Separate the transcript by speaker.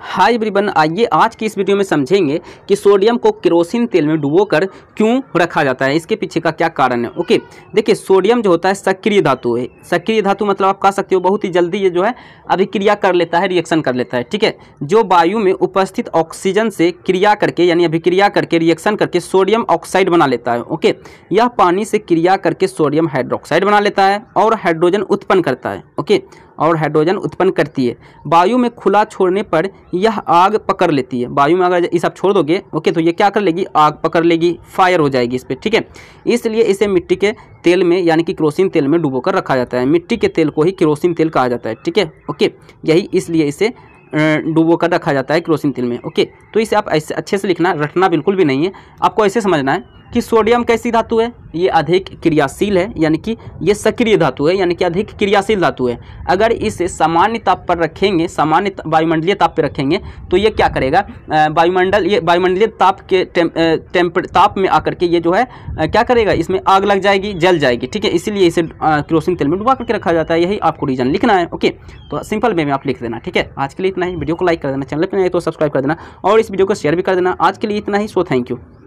Speaker 1: हाय ब्रिबन आइए आज की इस वीडियो में समझेंगे कि सोडियम को केरोसिन तेल में डुबोकर क्यों रखा जाता है इसके पीछे का क्या कारण है ओके देखिए सोडियम जो होता है सक्रिय धातु है सक्रिय धातु मतलब आप कह सकते हो बहुत ही जल्दी ये जो है अभिक्रिया कर लेता है रिएक्शन कर लेता है ठीक है जो वायु में उपस्थित ऑक्सीजन से क्रिया करके यानी अभिक्रिया करके रिएक्शन करके सोडियम ऑक्साइड बना लेता है ओके यह पानी से क्रिया करके सोडियम हाइड्रोक्साइड बना लेता है और हाइड्रोजन उत्पन्न करता है ओके और हाइड्रोजन उत्पन्न करती है वायु में खुला छोड़ने पर यह आग पकड़ लेती है वायु में अगर इस आप छोड़ दोगे ओके तो ये क्या कर लेगी आग पकड़ लेगी फायर हो जाएगी इस पर ठीक है इसलिए इसे मिट्टी के तेल में यानी कि क्रोसिन तेल में डुबो कर रखा जाता है मिट्टी के तेल को ही क्रोसिन तेल कहा जाता है ठीक है ओके यही इसलिए इसे डुबो कर रखा जाता है क्रोसिन तेल में ओके तो इसे आप ऐसे अच्छे से लिखना रखना बिल्कुल भी नहीं है आपको ऐसे समझना है कि सोडियम कैसी धातु है ये अधिक क्रियाशील है यानी कि ये सक्रिय धातु है यानी कि अधिक क्रियाशील धातु है अगर इसे सामान्य ताप पर रखेंगे सामान्य वायुमंडलीय ताप पर रखेंगे तो ये क्या करेगा वायुमंडल ये वायुमंडलीय ताप के टेम, टेम्प ताप में आकर के ये जो है क्या करेगा इसमें आग लग जाएगी जल जाएगी ठीक है इसीलिए इसे क्रोसिन तेल में डुबा करके रखा जाता है यही आपको रीजन लिखना है ओके तो सिंपल वे में आप लिख देना ठीक है आज के लिए इतना ही वीडियो को लाइक कर देना चैनल पर नहीं तो सब्सक्राइब कर देना और इस वीडियो को शेयर भी कर देना आज के लिए इतना ही सो थैंक यू